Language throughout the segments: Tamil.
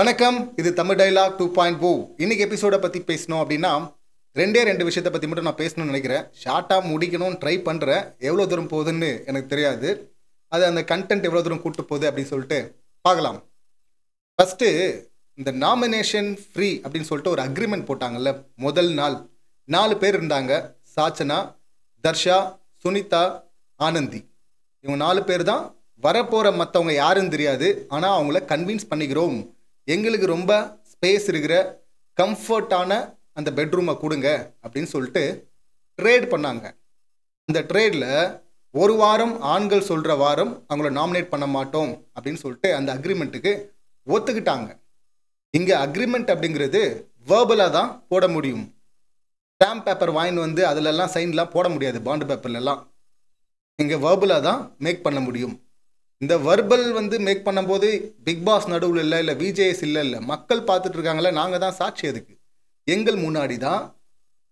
வணக்கம் இது தமிழ் டைலாக் டூ பாயிண்ட் பூ இன்னைக்கு எபிசோடை பற்றி பேசணும் அப்படின்னா ரெண்டே ரெண்டு விஷயத்தை பற்றி மட்டும் நான் பேசணும்னு நினைக்கிறேன் ஷார்ட்டாக முடிக்கணும்னு ட்ரை பண்ணுறேன் எவ்வளோ தூரம் போகுதுன்னு எனக்கு தெரியாது அது அந்த கண்டென்ட் எவ்வளோ தூரம் கூட்டு போகுது அப்படின்னு சொல்லிட்டு பார்க்கலாம் ஃபஸ்ட்டு இந்த நாமினேஷன் ஃப்ரீ அப்படின்னு சொல்லிட்டு ஒரு அக்ரிமெண்ட் போட்டாங்கல்ல முதல் நாள் நாலு பேர் இருந்தாங்க சாச்சனா தர்ஷா சுனிதா ஆனந்தி இவங்க நாலு பேர் தான் வரப்போகிற மற்றவங்க யாருன்னு தெரியாது ஆனால் அவங்கள கன்வின்ஸ் பண்ணிக்கிறோம் எங்களுக்கு ரொம்ப ஸ்பேஸ் இருக்கிற கம்ஃபர்டான அந்த பெட்ரூமை கொடுங்க அப்படின்னு சொல்லிட்டு ட்ரேட் பண்ணாங்க இந்த ட்ரேடில் ஒரு வாரம் ஆண்கள் சொல்கிற வாரம் அவங்கள நாமினேட் பண்ண மாட்டோம் அப்படின்னு சொல்லிட்டு அந்த அக்ரிமெண்ட்டுக்கு ஒத்துக்கிட்டாங்க இங்கே அக்ரிமெண்ட் அப்படிங்கிறது வேர்பலாக தான் போட முடியும் ஸ்டாம்ப் பேப்பர் வாங்கின்னு வந்து அதிலெல்லாம் சைன்லாம் போட முடியாது பாண்டு பேப்பர்லலாம் இங்கே வேர்பலாக தான் மேக் பண்ண முடியும் இந்த வர்பல் வந்து மேக் பண்ணும்போது பிக் பாஸ் நடுவில் இல்லை இல்லை விஜேஎஸ் இல்லை இல்லை மக்கள் பார்த்துட்டு இருக்காங்களே நாங்கள் தான் சாட்சி அதுக்கு எங்கள் முன்னாடி தான்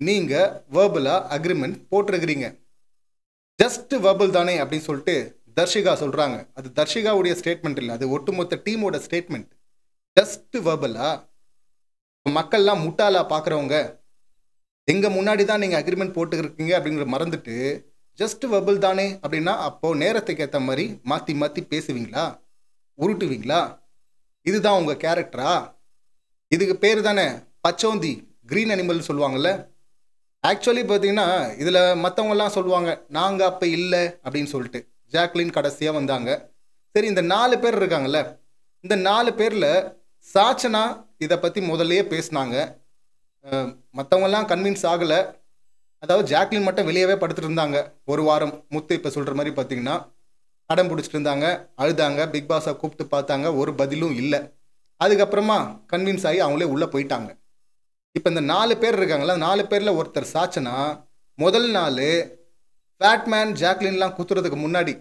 நீங்கள் வேர்பலாக அக்ரிமெண்ட் போட்டிருக்கிறீங்க ஜஸ்ட் வேர்பல் தானே அப்படின்னு சொல்லிட்டு தர்ஷிகா சொல்கிறாங்க அது தர்ஷிகாவுடைய ஸ்டேட்மெண்ட் இல்லை அது ஒட்டுமொத்த டீமோட ஸ்டேட்மெண்ட் ஜஸ்ட் வேர்பலா மக்கள்லாம் முட்டாளாக பார்க்குறவங்க எங்கள் முன்னாடி தான் நீங்கள் அக்ரிமெண்ட் போட்டுருக்கீங்க அப்படிங்கிற மறந்துட்டு ஜஸ்ட் வபிள் தானே அப்படின்னா அப்போது நேரத்துக்கு ஏற்ற மாதிரி மாற்றி மாற்றி பேசுவீங்களா உருட்டுவீங்களா இதுதான் உங்கள் கேரக்டரா இதுக்கு பேர் தானே பச்சோந்தி கிரீன் அனிமல் சொல்லுவாங்கல்ல ஆக்சுவலி பார்த்தீங்கன்னா இதில் மற்றவங்கலாம் சொல்லுவாங்க நாங்கள் அப்போ இல்லை அப்படின்னு சொல்லிட்டு ஜாக்லின் கடைசியாக வந்தாங்க சரி இந்த நாலு பேர் இருக்காங்கல்ல இந்த நாலு பேரில் சாச்சனா இதை பற்றி முதல்லையே பேசினாங்க மற்றவங்கெல்லாம் கன்வின்ஸ் ஆகலை அதாவது ஜாக்லின் மட்டும் வெளியவே படுத்துட்டு இருந்தாங்க ஒரு வாரம் முத்து இப்போ சொல்கிற மாதிரி பார்த்தீங்கன்னா கடன் பிடிச்சிட்டு இருந்தாங்க அழுதாங்க பிக் பாஸை கூப்பிட்டு பார்த்தாங்க ஒரு பதிலும் இல்லை அதுக்கப்புறமா கன்வின்ஸ் ஆகி அவங்களே உள்ளே போயிட்டாங்க இப்போ இந்த நாலு பேர் இருக்காங்களா நாலு பேரில் ஒருத்தர் சாச்சனா முதல் நாள் ஃபேட்மேன் ஜாக்லின்லாம் குத்துறதுக்கு முன்னாடி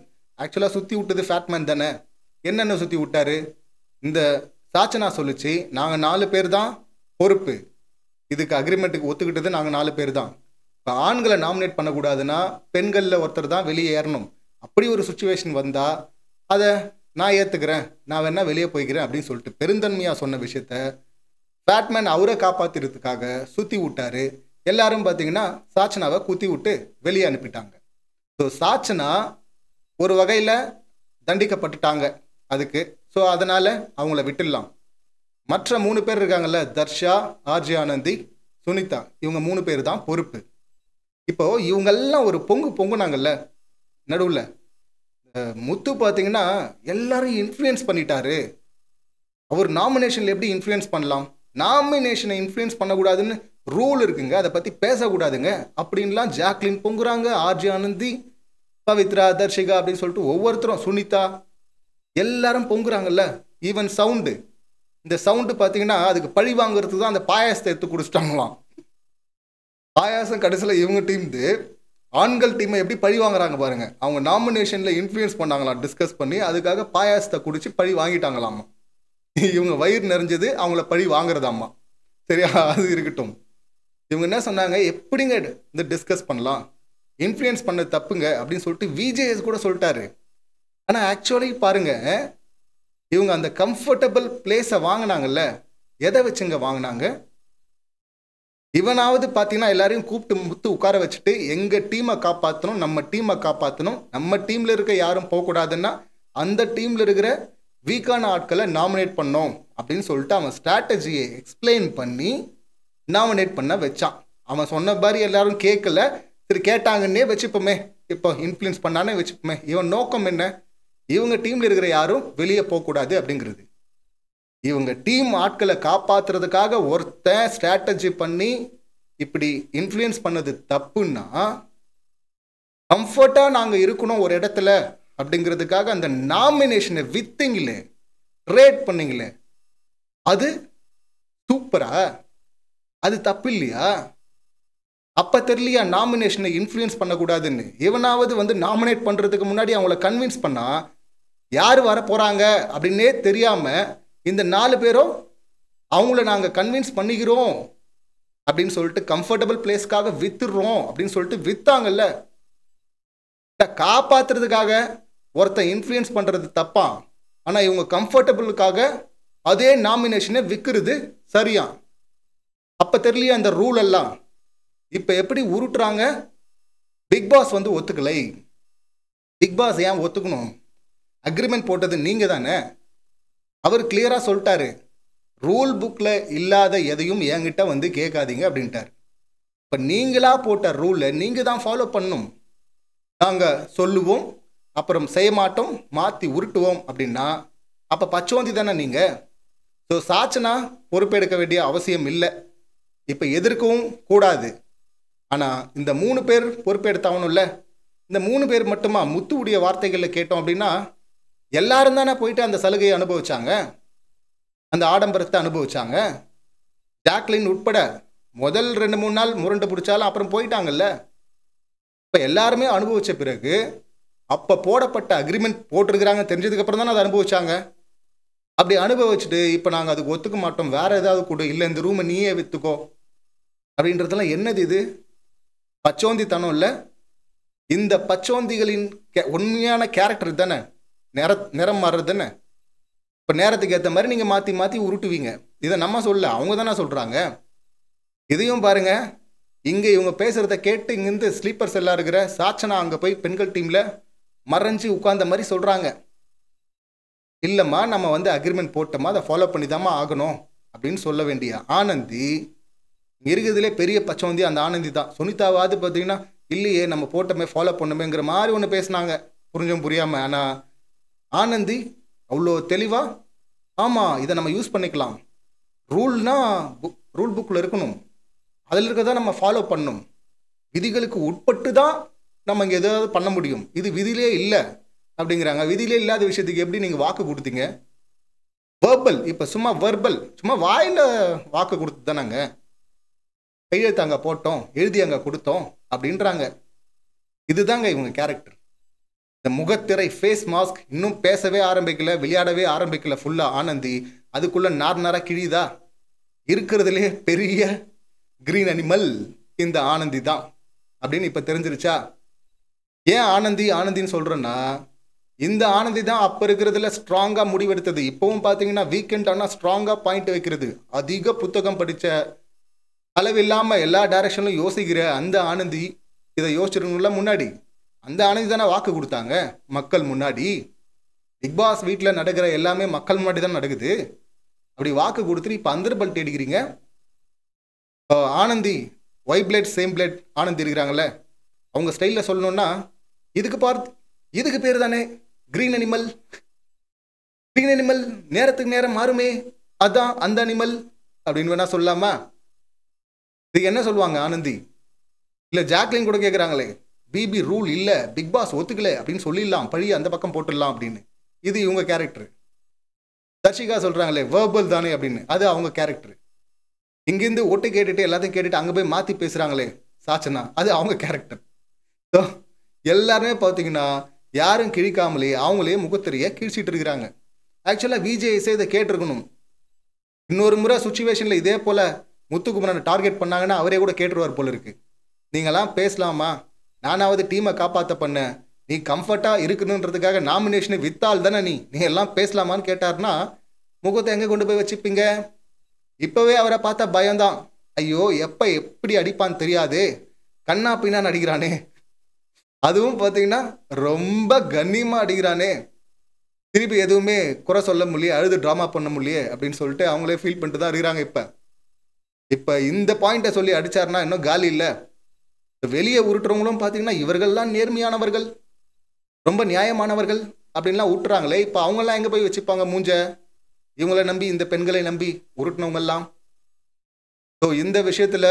ஆக்சுவலாக சுற்றி விட்டது ஃபேட்மேன் தானே என்னென்ன சுற்றி விட்டாரு இந்த சாச்சனா சொல்லிச்சு நாங்கள் நாலு பேர் தான் பொறுப்பு இதுக்கு அக்ரிமெண்ட்டுக்கு ஒத்துக்கிட்டது நாங்கள் நாலு பேர் தான் இப்போ ஆண்களை நாமினேட் பண்ணக்கூடாதுன்னா பெண்களில் ஒருத்தர் தான் வெளியே ஏறணும் அப்படி ஒரு சுச்சுவேஷன் வந்தால் அதை நான் ஏற்றுக்கிறேன் நான் வேணா வெளியே போய்க்கிறேன் அப்படின்னு சொல்லிட்டு பெருந்தன்மையாக சொன்ன விஷயத்த பேட்மேன் அவரை காப்பாற்றுறதுக்காக சுற்றி விட்டாரு எல்லாரும் பார்த்தீங்கன்னா சாச்சனாவை குத்தி விட்டு வெளியே அனுப்பிட்டாங்க ஸோ சாச்சனா ஒரு வகையில் தண்டிக்கப்பட்டுட்டாங்க அதுக்கு ஸோ அதனால் அவங்கள விட்டுடலாம் மற்ற மூணு பேர் இருக்காங்கல்ல தர்ஷா ஆர்ஜி ஆனந்தி சுனிதா இவங்க மூணு பேர் தான் பொறுப்பு இப்போ இவங்கெல்லாம் ஒரு பொங்கு பொங்குனாங்கல்ல நடுவில் முத்து பார்த்தீங்கன்னா எல்லாரும் இன்ஃப்ளூயன்ஸ் பண்ணிட்டாரு அவர் நாமினேஷனில் எப்படி இன்ஃப்ளூயன்ஸ் பண்ணலாம் நாமினேஷனை இன்ஃப்ளூயன்ஸ் பண்ணக்கூடாதுன்னு ரூல் இருக்குங்க அதை பற்றி பேசக்கூடாதுங்க அப்படின்லாம் ஜாக்லின் பொங்குறாங்க ஆர்ஜி ஆனந்தி பவித்ரா தர்ஷிகா அப்படின்னு சொல்லிட்டு ஒவ்வொருத்தரும் சுனிதா எல்லாரும் பொங்குறாங்கல்ல ஈவன் சவுண்டு இந்த சவுண்டு பார்த்தீங்கன்னா அதுக்கு பழி வாங்குறதுக்கு தான் அந்த பாயாசத்தை எடுத்து குடிச்சிட்டாங்களாம் ஆயாசம் கடைசியில் இவங்க டீம்து ஆண்கள் டீமை எப்படி பழி வாங்குறாங்க பாருங்க அவங்க நாமினேஷனில் இன்ஃப்ளூயன்ஸ் பண்ணாங்களாம் டிஸ்கஸ் பண்ணி அதுக்காக பாயாசத்தை குடிச்சு பழி வாங்கிட்டாங்களாமா இவங்க வயிறு நிறைஞ்சது அவங்கள பழி வாங்குறதாம்மா சரியா அது இருக்கட்டும் இவங்க என்ன சொன்னாங்க எப்படிங்க இந்த டிஸ்கஸ் பண்ணலாம் இன்ஃப்ளூயன்ஸ் பண்ண தப்புங்க அப்படின்னு சொல்லிட்டு விஜேஎஸ் கூட சொல்லிட்டாரு ஆனால் ஆக்சுவலி பாருங்க இவங்க அந்த கம்ஃபர்டபுள் பிளேஸை வாங்கினாங்கல்ல எதை வச்சுங்க வாங்கினாங்க இவனாவது பார்த்தீங்கன்னா எல்லாரையும் கூப்பிட்டு முத்து உட்கார வச்சுட்டு எங்கள் டீமை காப்பாற்றணும் நம்ம டீமை காப்பாற்றணும் நம்ம டீமில் இருக்க யாரும் போகக்கூடாதுன்னா அந்த டீமில் இருக்கிற வீக்கான ஆட்களை நாமினேட் பண்ணோம் அப்படின்னு சொல்லிட்டு அவன் ஸ்ட்ராட்டஜியை எக்ஸ்பிளைன் பண்ணி நாமினேட் பண்ண வச்சான் அவன் சொன்ன மாதிரி எல்லாரும் கேட்கல சரி கேட்டாங்கன்னே வச்சுப்போமே இப்போ இன்ஃப்ளூயன்ஸ் பண்ணானே வச்சுப்போமே இவன் நோக்கம் என்ன இவங்க டீமில் இருக்கிற யாரும் வெளியே போகக்கூடாது அப்படிங்கிறது இவங்க டீம் ஆட்களை காப்பாற்றுறதுக்காக ஒருத்தன் ஸ்ட்ராட்டஜி பண்ணி இப்படி இன்ஃப்ளூயன்ஸ் பண்ணது தப்புன்னா கம்ஃபர்ட்டாக நாங்கள் இருக்கணும் ஒரு இடத்துல அப்படிங்கிறதுக்காக அந்த நாமினேஷனை வித்தீங்களே ரேட் பண்ணிங்களே அது சூப்பரா அது தப்பு இல்லையா அப்போ தெரியலையா நாமினேஷனை இன்ஃப்ளூயன்ஸ் பண்ணக்கூடாதுன்னு இவனாவது வந்து நாமினேட் பண்ணுறதுக்கு முன்னாடி அவங்கள கன்வின்ஸ் பண்ணால் யார் வர போகிறாங்க அப்படின்னே தெரியாமல் இந்த நாலு பேரும் அவங்கள நாங்கள் கன்வின்ஸ் பண்ணிக்கிறோம் அப்படின்னு சொல்லிட்டு கம்ஃபர்டபுள் பிளேஸ்க்காக வித்துடுறோம் அப்படின்னு சொல்லிட்டு வித்தாங்கல்ல காப்பாத்துறதுக்காக ஒருத்த இன்ஃப்ளூயன்ஸ் பண்ணுறது தப்பா ஆனால் இவங்க கம்ஃபர்டபுளுக்காக அதே நாமினேஷனை விற்கிறது சரியா அப்போ தெரியலையா அந்த ரூல் எல்லாம் இப்போ எப்படி உருட்டுறாங்க பிக் பாஸ் வந்து ஒத்துக்கலை பிக் பாஸ் ஏன் ஒத்துக்கணும் அக்ரிமெண்ட் போட்டது நீங்கள் தானே அவர் கிளியராக சொல்லிட்டாரு ரூல் புக்கில் இல்லாத எதையும் என்கிட்ட வந்து கேட்காதீங்க அப்படின்ட்டார் இப்போ நீங்களாக போட்ட ரூலை நீங்கள் தான் ஃபாலோ பண்ணும் நாங்கள் சொல்லுவோம் அப்புறம் செய்ய மாட்டோம் மாற்றி உருட்டுவோம் அப்படின்னா அப்போ பச்சோந்தி தானே நீங்கள் ஸோ சாச்சனா பொறுப்பெடுக்க வேண்டிய அவசியம் இல்லை இப்போ எதிர்க்கவும் கூடாது ஆனால் இந்த மூணு பேர் பொறுப்பெடுத்தாகணும்ல இந்த மூணு பேர் மட்டுமா முத்துவுடைய வார்த்தைகளில் கேட்டோம் அப்படின்னா எல்லாரும் தானே போயிட்டு அந்த சலுகையை அனுபவிச்சாங்க அந்த ஆடம்பரத்தை அனுபவிச்சாங்க ஜாக்லின் உட்பட முதல் ரெண்டு மூணு நாள் முரண்டு பிடிச்சாலும் அப்புறம் போயிட்டாங்கல்ல இப்போ எல்லாருமே அனுபவித்த பிறகு அப்போ போடப்பட்ட அக்ரிமெண்ட் போட்டிருக்கிறாங்க தெரிஞ்சதுக்கப்புறம் தானே அதை அனுபவிச்சாங்க அப்படி அனுபவிச்சுட்டு இப்போ நாங்கள் அதுக்கு ஒத்துக்க மாட்டோம் வேறு ஏதாவது கூட இல்லை இந்த ரூமை நீயே விற்றுக்கோ அப்படின்றதெல்லாம் என்னது இது பச்சோந்தி தனம் இல்லை இந்த பச்சோந்திகளின் உண்மையான கேரக்டர் தானே நிற நிறம் மாறுறது தானே இப்போ நேரத்துக்கு ஏற்ற மாதிரி நீங்கள் மாற்றி மாற்றி உருட்டுவீங்க இதை நம்ம சொல்ல அவங்க தானே சொல்கிறாங்க இதையும் பாருங்க இங்கே இவங்க பேசுகிறத கேட்டு இங்கேருந்து ஸ்லீப்பர்ஸ் எல்லாம் இருக்கிற சாட்சனா அங்கே போய் பெண்கள் டீமில் மறைஞ்சு உட்கார்ந்த மாதிரி சொல்கிறாங்க இல்லைம்மா நம்ம வந்து அக்ரிமெண்ட் போட்டோமா அதை ஃபாலோ பண்ணி தாம்மா ஆகணும் அப்படின்னு சொல்ல வேண்டிய ஆனந்தி இருக்கிறதுலே பெரிய பச்சவந்தி அந்த ஆனந்தி தான் சுனிதாவாவது பார்த்தீங்கன்னா இல்லையே நம்ம போட்டோமே ஃபாலோ பண்ணோமேங்கிற மாதிரி ஒன்று பேசினாங்க புரிஞ்சும் புரியாமல் ஆனால் ஆனந்தி அவ்வளோ தெளிவாக ஆமாம் இதை நம்ம யூஸ் பண்ணிக்கலாம் ரூல்னா ரூல் புக்கில் இருக்கணும் அதில் இருக்கிறத நம்ம ஃபாலோ பண்ணும் விதிகளுக்கு உட்பட்டு தான் நம்ம இங்கே எதாவது பண்ண முடியும் இது விதியிலே இல்லை அப்படிங்கிறாங்க விதியிலே இல்லாத விஷயத்துக்கு எப்படி நீங்கள் வாக்கு கொடுத்தீங்க வேர்பல் இப்போ சும்மா வேர்பல் சும்மா வாயில் வாக்கு கொடுத்து தானாங்க கையெழுத்து அங்கே போட்டோம் எழுதி அங்கே கொடுத்தோம் அப்படின்றாங்க இதுதாங்க இவங்க கேரக்டர் இந்த முகத்திரை ஃபேஸ் மாஸ்க் இன்னும் பேசவே ஆரம்பிக்கல விளையாடவே ஆரம்பிக்கல ஃபுல்லாக ஆனந்தி அதுக்குள்ளே நார் நாராக கிழிதா இருக்கிறதுலே பெரிய கிரீன் அனிமல் இந்த ஆனந்தி தான் அப்படின்னு இப்போ தெரிஞ்சிருச்சா ஏன் ஆனந்தி ஆனந்தின்னு சொல்கிறேன்னா இந்த ஆனந்தி தான் அப்போ இருக்கிறதுல ஸ்ட்ராங்காக முடிவெடுத்தது இப்போவும் பார்த்தீங்கன்னா வீக்கெண்ட் ஆனால் ஸ்ட்ராங்காக பாயிண்ட் வைக்கிறது அதிக புத்தகம் படித்த அளவில்லாமல் எல்லா டைரக்ஷன்லையும் யோசிக்கிற அந்த ஆனந்தி இதை யோசிச்சிருக்கணும்ல முன்னாடி அந்த ஆனந்தி தானே வாக்கு கொடுத்தாங்க மக்கள் முன்னாடி பிக் பாஸ் வீட்டில் நடக்கிற எல்லாமே மக்கள் முன்னாடி தான் நடக்குது அப்படி வாக்கு கொடுத்துட்டு இப்போ அந்தர்பல் தேடிக்கிறீங்க இப்போ ஆனந்தி ஒய் பிளேட் சேம் பிளேட் ஆனந்தி இருக்கிறாங்கல்ல அவங்க ஸ்டைலில் சொல்லணும்னா இதுக்கு பார்த்து இதுக்கு பேர் தானே க்ரீன் அனிமல் க்ரீன் அனிமல் நேரத்துக்கு நேரம் மாறுமே அதான் அந்த அனிமல் அப்படின்னு வேணா சொல்லாமா இது என்ன சொல்லுவாங்க ஆனந்தி இல்லை ஜாக்லின் கூட கேட்குறாங்களே பிபி ரூல் இல்லை பிக் பாஸ் ஒத்துக்கல அப்படின்னு சொல்லிடலாம் பழி அந்த பக்கம் போட்டுடலாம் அப்படின்னு இது இவங்க கேரக்டர் தர்ஷிகா சொல்கிறாங்களே வேர்பல் தானே அப்படின்னு அது அவங்க கேரக்டர் இங்கேருந்து ஒட்டு கேட்டுட்டு எல்லாத்தையும் கேட்டுட்டு அங்கே போய் மாற்றி பேசுகிறாங்களே சாச்சனா அது அவங்க கேரக்டர் ஸோ எல்லாருமே பார்த்தீங்கன்னா யாரும் கிழிக்காமலே அவங்களே முகத்தறிய கிழிச்சிட்டு இருக்கிறாங்க ஆக்சுவலாக விஜேஎஸே இதை கேட்டிருக்கணும் இன்னொரு முறை சுச்சுவேஷனில் இதே போல் முத்துக்குமரனை டார்கெட் பண்ணாங்கன்னா அவரே கூட கேட்டுருவார் போல இருக்கு நீங்களாம் பேசலாமா நானாவது டீமை காப்பாற்ற பண்ண நீ கம்ஃபர்ட்டாக இருக்கணுன்றதுக்காக நாமினேஷனை வித்தால் தானே நீ நீ எல்லாம் பேசலாமான்னு கேட்டார்னா முகத்தை எங்கே கொண்டு போய் வச்சுப்பீங்க இப்போவே அவரை பார்த்தா பயம்தான் ஐயோ எப்போ எப்படி அடிப்பான்னு தெரியாது கண்ணா பின்னா அடிக்கிறானே அதுவும் பார்த்தீங்கன்னா ரொம்ப கண்ணியமாக அடிக்கிறானே திருப்பி எதுவுமே குறை சொல்ல முடியே அழுது ட்ராமா பண்ண முடியே அப்படின்னு சொல்லிட்டு அவங்களே ஃபீல் பண்ணிட்டு தான் இருக்கிறாங்க இப்போ இப்போ இந்த பாயிண்ட்டை சொல்லி அடிச்சாருன்னா இன்னும் காலி இல்லை வெளியே உருட்டுறவங்களும் பார்த்தீங்கன்னா இவர்கள்லாம் நேர்மையானவர்கள் ரொம்ப நியாயமானவர்கள் அப்படின்லாம் விட்டுறாங்களே இப்போ அவங்கெல்லாம் எங்கே போய் வச்சுப்பாங்க மூஞ்ச இவங்கள நம்பி இந்த பெண்களை நம்பி உருட்டினவங்கெல்லாம் ஸோ இந்த விஷயத்தில்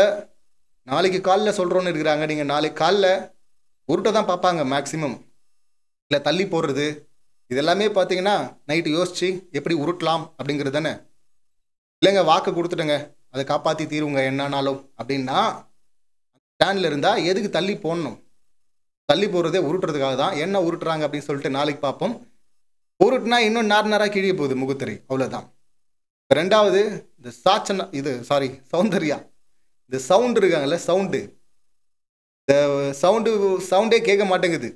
நாளைக்கு காலில் சொல்கிறோன்னு இருக்கிறாங்க நீங்கள் நாளைக்கு காலில் உருட்ட தான் பார்ப்பாங்க மேக்சிமம் இல்லை தள்ளி போடுறது இதெல்லாமே பார்த்தீங்கன்னா நைட்டு யோசித்து எப்படி உருட்டலாம் அப்படிங்கிறது தானே இல்லைங்க வாக்கு கொடுத்துட்டேங்க அதை காப்பாற்றி தீருவுங்க என்னானாலும் அப்படின்னா ஸ்டாண்டில் இருந்தால் எதுக்கு தள்ளி போடணும் தள்ளி போகிறதே உருட்டுறதுக்காக தான் என்ன உருட்டுறாங்க அப்படின்னு சொல்லிட்டு நாளைக்கு பார்ப்போம் உருட்டுனா இன்னும் நார் நேராக கிழிய போகுது முகுத்திரை அவ்வளோதான் ரெண்டாவது இந்த சாச்சனா இது சாரி சௌந்தர்யா இந்த சவுண்டு இருக்காங்கல்ல சவுண்டு இந்த சவுண்டு சவுண்டே கேட்க மாட்டேங்குது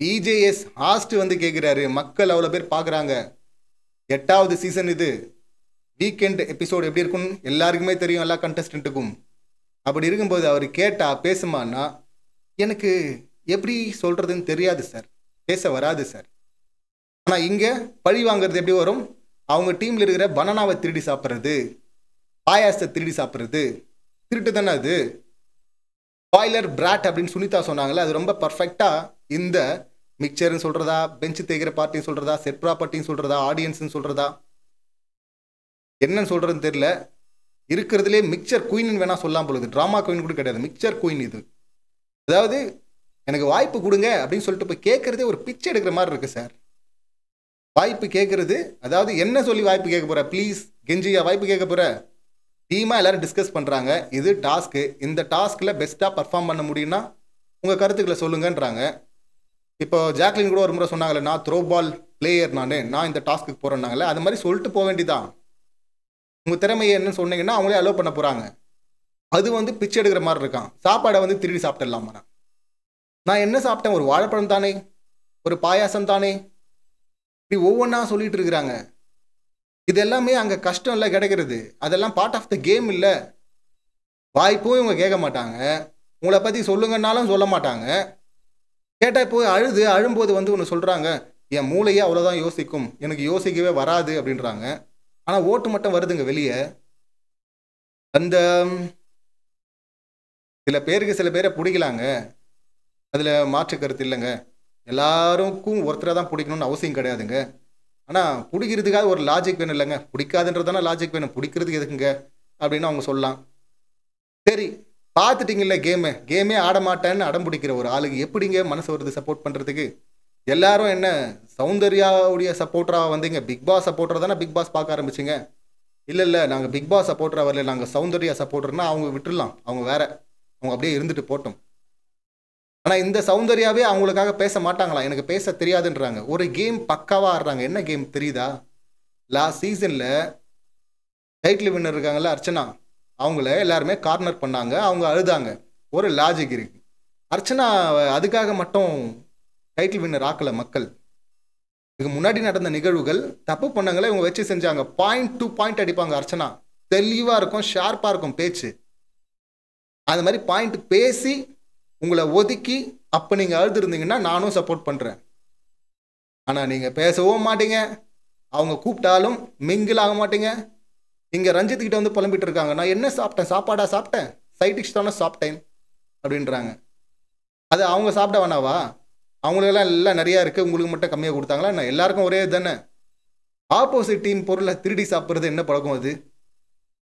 பிஜேஎஸ் ஹாஸ்ட் வந்து கேட்குறாரு மக்கள் அவ்வளோ பேர் பார்க்குறாங்க எட்டாவது சீசன் இது வீக்கெண்ட் எபிசோடு எப்படி இருக்குன்னு எல்லாருக்குமே தெரியும் எல்லா கண்டஸ்டண்ட்டுக்கும் அப்படி இருக்கும்போது அவர் கேட்டால் பேசுமானா எனக்கு எப்படி சொல்கிறதுன்னு தெரியாது சார் பேச வராது சார் ஆனால் இங்கே பழி வாங்குறது எப்படி வரும் அவங்க டீமில் இருக்கிற பனானாவை திருடி சாப்பிட்றது பாயாசத்தை திருடி சாப்பிட்றது திருட்டு தானே அது பாய்லர் பிராட் அப்படின்னு சுனிதா சொன்னாங்களே அது ரொம்ப பர்ஃபெக்டாக இந்த மிக்சர்னு சொல்கிறதா பெஞ்சு தேய்க்கிற பார்ட்டின்னு சொல்கிறதா செட் ப்ராப்பர்ட்டின்னு சொல்கிறதா ஆடியன்ஸ்னு சொல்கிறதா என்னன்னு சொல்கிறதுன்னு தெரில இருக்கிறதுலே மிக்சர் குயின்னு வேணால் சொல்லாம் பொழுது ட்ராமா குயின் கூட கிடையாது மிக்சர் குயின் இது அதாவது எனக்கு வாய்ப்பு கொடுங்க அப்படின்னு சொல்லிட்டு போய் கேட்குறதே ஒரு பிச்சை எடுக்கிற மாதிரி இருக்குது சார் வாய்ப்பு கேட்குறது அதாவது என்ன சொல்லி வாய்ப்பு கேட்க போகிற ப்ளீஸ் கெஞ்சியா வாய்ப்பு கேட்க போகிற டீமாக எல்லோரும் டிஸ்கஸ் பண்ணுறாங்க இது டாஸ்க்கு இந்த டாஸ்கில் பெஸ்ட்டாக பர்ஃபார்ம் பண்ண முடியும்னா உங்கள் கருத்துக்களை சொல்லுங்கன்றாங்க இப்போ ஜாக்லின் கூட ஒரு முறை சொன்னாங்களே நான் த்ரோ பால் பிளேயர் நான் நான் இந்த டாஸ்க்கு போகிறேன்னாங்களே அது மாதிரி சொல்லிட்டு போக வேண்டியதான் உங்கள் திறமையை என்னன்னு சொன்னீங்கன்னா அவங்களே அலோவ் பண்ண போகிறாங்க அது வந்து பிச்சை எடுக்கிற மாதிரி இருக்கான் சாப்பாடை வந்து திருடி சாப்பிட்டுடலாமா நான் நான் என்ன சாப்பிட்டேன் ஒரு வாழைப்பழம் தானே ஒரு பாயாசம் தானே இப்படி ஒவ்வொன்றா சொல்லிட்டு இருக்கிறாங்க இது எல்லாமே அங்கே கஷ்டம் இல்லை கிடைக்கிறது அதெல்லாம் பார்ட் ஆஃப் த கேம் இல்லை வாய்ப்பும் இவங்க கேட்க மாட்டாங்க உங்களை பற்றி சொல்லுங்கன்னாலும் சொல்ல மாட்டாங்க கேட்டால் போய் அழுது அழும்போது வந்து ஒன்று சொல்கிறாங்க என் மூளையே அவ்வளோதான் யோசிக்கும் எனக்கு யோசிக்கவே வராது அப்படின்றாங்க ஆனால் ஓட்டு மட்டும் வருதுங்க வெளியே அந்த சில பேருக்கு சில பேரை பிடிக்கலாங்க அதில் மாற்று கருத்து இல்லைங்க எல்லாருக்கும் ஒருத்தராக தான் பிடிக்கணும்னு அவசியம் கிடையாதுங்க ஆனால் பிடிக்கிறதுக்காக ஒரு லாஜிக் வேணும் இல்லைங்க பிடிக்காதுன்றதானே லாஜிக் வேணும் பிடிக்கிறதுக்கு எதுக்குங்க அப்படின்னு அவங்க சொல்லலாம் சரி பார்த்துட்டிங்கல்ல கேமு கேமே ஆட மாட்டேன்னு அடம் பிடிக்கிற ஒரு ஆளுக்கு எப்படிங்க மனசு வருது சப்போர்ட் பண்ணுறதுக்கு எல்லாரும் என்ன சௌந்தர்யாவுடைய சப்போர்ட்டராக வந்தீங்க பிக் பாஸ் சப்போர்ட்டர் தானே பிக் பாஸ் பார்க்க ஆரம்பிச்சிங்க இல்லை இல்லை நாங்கள் பிக் பாஸ் சப்போர்ட்டராக வரல நாங்கள் சௌந்தர்யா சப்போர்ட்டர்னா அவங்க விட்டுடலாம் அவங்க வேற அவங்க அப்படியே இருந்துட்டு போட்டோம் ஆனால் இந்த சௌந்தர்யாவே அவங்களுக்காக பேச மாட்டாங்களா எனக்கு பேச தெரியாதுன்றாங்க ஒரு கேம் பக்காவாக ஆடுறாங்க என்ன கேம் தெரியுதா லாஸ்ட் சீசனில் டைட்டில் வின்னர் இருக்காங்கல்ல அர்ச்சனா அவங்கள எல்லாருமே கார்னர் பண்ணாங்க அவங்க அழுதாங்க ஒரு லாஜிக் இருக்கு அர்ச்சனா அதுக்காக மட்டும் டைட்டில் வின்னர் ஆக்கல மக்கள் இதுக்கு முன்னாடி நடந்த நிகழ்வுகள் தப்பு பண்ணங்களை இவங்க வச்சு செஞ்சாங்க பாயிண்ட் டூ பாயிண்ட் அடிப்பாங்க அர்ச்சனா தெளிவாக இருக்கும் ஷார்ப்பாக இருக்கும் பேச்சு அது மாதிரி பாயிண்ட் பேசி உங்களை ஒதுக்கி அப்போ நீங்கள் அழுதுருந்தீங்கன்னா நானும் சப்போர்ட் பண்ணுறேன் ஆனால் நீங்கள் பேசவும் மாட்டீங்க அவங்க கூப்பிட்டாலும் மிங்கில் ஆக மாட்டீங்க இங்கே ரஞ்சித்துக்கிட்ட வந்து புலம்பிட்டு இருக்காங்க நான் என்ன சாப்பிட்டேன் சாப்பாடா சாப்பிட்டேன் சைட்டிக்ஸ் தானே சாப்பிட்டேன் அப்படின்றாங்க அது அவங்க சாப்பிட வேணாவா அவங்களுக்கெல்லாம் எல்லாம் நிறையா இருக்குது உங்களுக்கு மட்டும் கம்மியாக கொடுத்தாங்களா நான் எல்லாருக்கும் ஒரே தானே ஆப்போசிட் டீம் பொருளை திருடி சாப்பிட்றது என்ன பழக்கம் அது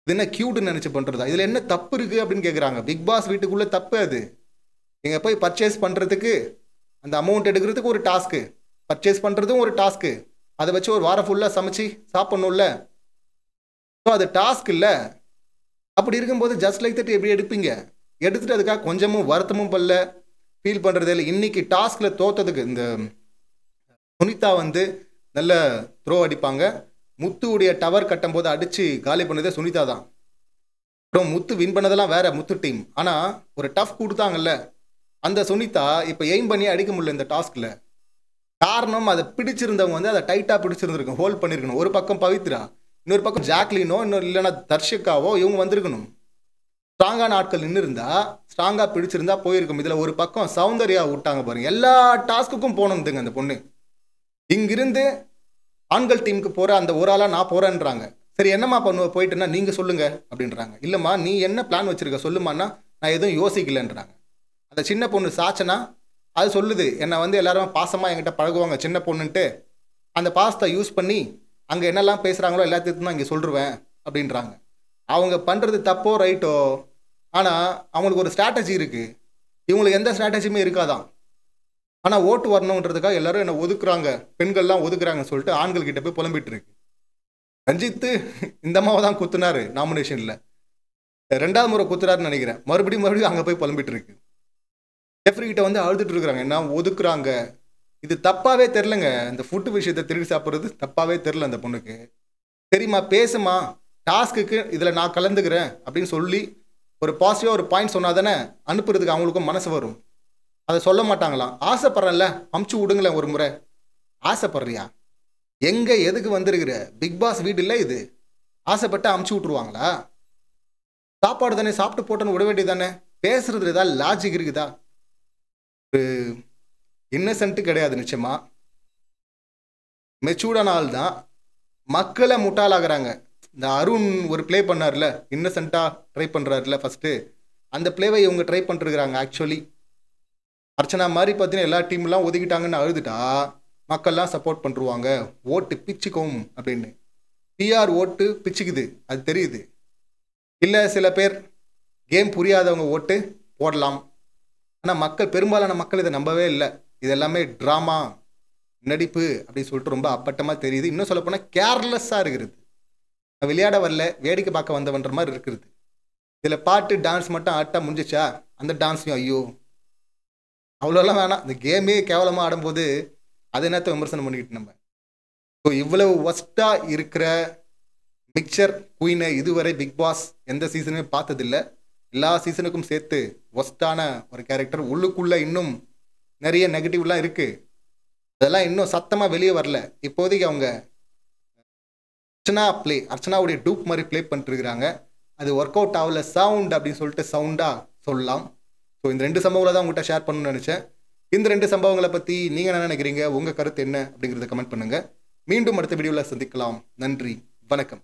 இது என்ன கியூட்னு நினச்சி பண்ணுறதா இதில் என்ன தப்பு இருக்குது அப்படின்னு கேட்குறாங்க பிக் பாஸ் வீட்டுக்குள்ளே தப்பு அது நீங்கள் போய் பர்ச்சேஸ் பண்ணுறதுக்கு அந்த அமௌண்ட் எடுக்கிறதுக்கு ஒரு டாஸ்க்கு பர்ச்சேஸ் பண்ணுறதும் ஒரு டாஸ்க்கு அதை வச்சு ஒரு வாரம் ஃபுல்லாக சமைச்சு சாப்பிட்ணும்ல ஸோ அது டாஸ்க் இல்லை அப்படி இருக்கும்போது ஜஸ்ட் லைக் தட் எப்படி எடுப்பீங்க எடுத்துகிட்டு அதுக்காக கொஞ்சமும் வருத்தமும் பண்ணல ஃபீல் பண்ணுறது இல்லை இன்றைக்கி டாஸ்கில் தோற்றதுக்கு இந்த சுனிதா வந்து நல்ல த்ரோ அடிப்பாங்க முத்துவுடைய டவர் கட்டும் போது அடித்து காலி பண்ணதே சுனிதா தான் அப்புறம் முத்து வின் பண்ணதெல்லாம் வேற முத்து டீம் ஆனால் ஒரு டஃப் கொடுத்தாங்கல்ல அந்த சுனிதா இப்போ எய்ம் பண்ணி அடிக்க முடியல இந்த டாஸ்கில் காரணம் அதை பிடிச்சிருந்தவங்க வந்து அதை டைட்டாக பிடிச்சிருந்துருக்கணும் ஹோல்ட் பண்ணியிருக்கணும் ஒரு பக்கம் பவித்ரா இன்னொரு பக்கம் ஜாக்லினோ இன்னொரு இல்லைன்னா தர்ஷிகாவோ இவங்க வந்திருக்கணும் ஸ்ட்ராங்கான ஆட்கள் நின்று இருந்தால் ஸ்ட்ராங்காக பிடிச்சிருந்தா போயிருக்கும் இதில் ஒரு பக்கம் சௌந்தர்யா விட்டாங்க பாருங்க எல்லா டாஸ்க்குக்கும் போனதுங்க அந்த பொண்ணு இங்கிருந்து ஆண்கள் டீமுக்கு போகிற அந்த ஒரு ஆளாக நான் போகிறேன்றாங்க சரி என்னம்மா பண்ணுவ போயிட்டுன்னா நீங்கள் சொல்லுங்கள் அப்படின்றாங்க இல்லைம்மா நீ என்ன பிளான் வச்சுருக்க சொல்லுமான்னா நான் எதுவும் யோசிக்கலன்றாங்க அந்த சின்ன பொண்ணு சாச்சனா அது சொல்லுது என்னை வந்து எல்லாரும் பாசமாக என்கிட்ட பழகுவாங்க சின்ன பொண்ணுன்ட்டு அந்த பாசத்தை யூஸ் பண்ணி அங்கே என்னெல்லாம் பேசுகிறாங்களோ எல்லாத்தையும் தான் இங்கே சொல்லிடுவேன் அப்படின்றாங்க அவங்க பண்ணுறது தப்போ ரைட்டோ ஆனால் அவங்களுக்கு ஒரு ஸ்ட்ராட்டஜி இருக்குது இவங்களுக்கு எந்த ஸ்ட்ராட்டஜியுமே இருக்காதான் ஆனால் ஓட்டு வரணுன்றதுக்காக எல்லாரும் என்னை ஒதுக்குறாங்க பெண்கள்லாம் ஒதுக்குறாங்கன்னு சொல்லிட்டு ஆண்கள்கிட்ட போய் புலம்பிட்டு ரஞ்சித்து இந்த அம்மாவை தான் குத்துனார் நாமினேஷனில் ரெண்டாவது முறை குத்துறாருன்னு நினைக்கிறேன் மறுபடியும் மறுபடியும் அங்கே போய் புலம்பிட்டு ஜெஃப்ரி கிட்ட வந்து அழுதுட்டு இருக்கிறாங்க என்ன ஒதுக்குறாங்க இது தப்பாவே தெரிலங்க இந்த ஃபுட்டு விஷயத்தை திருடி சாப்பிட்றது தப்பாவே தெரில அந்த பொண்ணுக்கு சரிம்மா பேசுமா டாஸ்க்குக்கு இதில் நான் கலந்துக்கிறேன் அப்படின்னு சொல்லி ஒரு பாசிட்டிவாக ஒரு பாயிண்ட் சொன்னால் தானே அனுப்புறதுக்கு அவங்களுக்கும் மனசு வரும் அதை சொல்ல மாட்டாங்களாம் ஆசைப்பட்றேன்ல அமுச்சு விடுங்களேன் ஒரு முறை ஆசைப்படுறியா எங்கே எதுக்கு வந்திருக்கிற பிக் பாஸ் வீடு இல்லை இது ஆசைப்பட்டு அமுச்சு விட்ருவாங்களா சாப்பாடு தானே சாப்பிட்டு போட்டோன்னு விட வேண்டியது தானே பேசுறது ஏதா லாஜிக் இருக்குதா ஒரு இன்னசென்ட்டு கிடையாது நிச்சயமாக மெச்சூர்டான ஆள் தான் மக்களை முட்டாளாகிறாங்க இந்த அருண் ஒரு ப்ளே பண்ணார்ல இன்னசென்ட்டாக ட்ரை பண்ணுறாருல ஃபஸ்ட்டு அந்த ப்ளேவை இவங்க ட்ரை பண்ணிருக்கிறாங்க ஆக்சுவலி அர்ச்சனா மாதிரி பார்த்தீங்கன்னா எல்லா டீம்லாம் ஒதுக்கிட்டாங்கன்னு அழுதுட்டா மக்கள்லாம் சப்போர்ட் பண்ணுருவாங்க ஓட்டு பிச்சுக்கும் அப்படின்னு பிஆர் ஓட்டு பிச்சுக்குது அது தெரியுது இல்லை சில பேர் கேம் புரியாதவங்க ஓட்டு போடலாம் ஆனால் மக்கள் பெரும்பாலான மக்கள் இதை நம்பவே இல்லை இது எல்லாமே ட்ராமா நடிப்பு அப்படின்னு சொல்லிட்டு ரொம்ப அப்பட்டமாக தெரியுது இன்னும் சொல்லப்போனால் கேர்லெஸ்ஸாக இருக்கிறது விளையாட வரல வேடிக்கை பார்க்க வந்தவன்ற மாதிரி இருக்கிறது இதில் பாட்டு டான்ஸ் மட்டும் ஆட்டா முடிஞ்சிச்சா அந்த டான்ஸையும் ஐயோ அவ்வளோலாம் வேணாம் இந்த கேமே கேவலமாக ஆடும்போது அது என்னத்த விமர்சனம் பண்ணிக்கிட்டு நம்ம ஸோ இவ்வளவு ஒஸ்ட்டாக இருக்கிற மிக்சர் குயினை இதுவரை பிக் பாஸ் எந்த சீசனுமே பார்த்ததில்லை எல்லா சீசனுக்கும் சேர்த்து ஒஸ்டான ஒரு கேரக்டர் உள்ளுக்குள்ளே இன்னும் நிறைய நெகட்டிவ்லாம் இருக்குது அதெல்லாம் இன்னும் சத்தமாக வெளியே வரல இப்போதைக்கு அவங்க அர்ச்சனா ப்ளே அர்ச்சனாவுடைய டூப் மாதிரி ப்ளே பண்ணிட்டுருக்கிறாங்க அது ஒர்க் அவுட் ஆகல சவுண்ட் அப்படின்னு சொல்லிட்டு சவுண்டாக சொல்லலாம் ஸோ இந்த ரெண்டு சம்பவங்களை தான் உங்கள்கிட்ட ஷேர் பண்ணணும்னு நினச்சேன் இந்த ரெண்டு சம்பவங்களை பற்றி நீங்கள் என்ன நினைக்கிறீங்க உங்கள் கருத்து என்ன அப்படிங்கிறத கமெண்ட் பண்ணுங்கள் மீண்டும் அடுத்த வீடியோவில் சந்திக்கலாம் நன்றி வணக்கம்